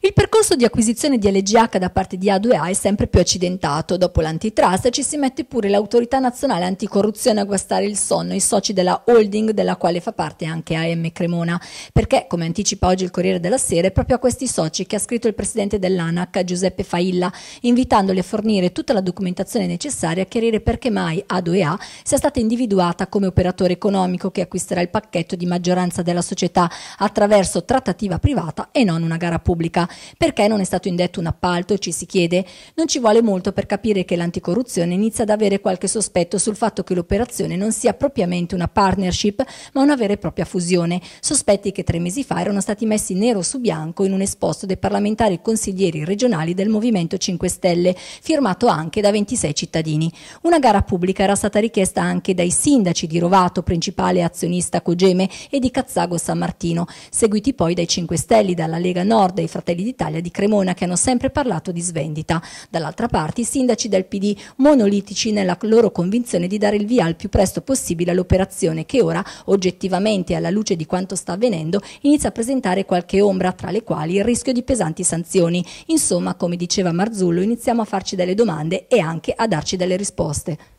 Il percorso di acquisizione di LGH da parte di A2A è sempre più accidentato. Dopo l'antitrust ci si mette pure l'autorità nazionale anticorruzione a guastare il sonno, i soci della holding della quale fa parte anche AM Cremona. Perché, come anticipa oggi il Corriere della Sera, è proprio a questi soci che ha scritto il presidente dell'ANAC, Giuseppe Failla, invitandoli a fornire tutta la documentazione necessaria a chiarire perché mai A2A sia stata individuata come operatore economico che acquisterà il pacchetto di maggioranza della società attraverso trattativa privata e non una gara pubblica perché non è stato indetto un appalto, ci si chiede? Non ci vuole molto per capire che l'anticorruzione inizia ad avere qualche sospetto sul fatto che l'operazione non sia propriamente una partnership, ma una vera e propria fusione, sospetti che tre mesi fa erano stati messi nero su bianco in un esposto dei parlamentari consiglieri regionali del Movimento 5 Stelle, firmato anche da 26 cittadini. Una gara pubblica era stata richiesta anche dai sindaci di Rovato, principale azionista Cogeme, e di Cazzago San Martino, seguiti poi dai 5 Stelle, dalla Lega Nord, e dai Fratelli Fratelli d'Italia di Cremona che hanno sempre parlato di svendita. Dall'altra parte i sindaci del PD monolitici nella loro convinzione di dare il via al più presto possibile all'operazione che ora, oggettivamente alla luce di quanto sta avvenendo, inizia a presentare qualche ombra tra le quali il rischio di pesanti sanzioni. Insomma, come diceva Marzullo, iniziamo a farci delle domande e anche a darci delle risposte.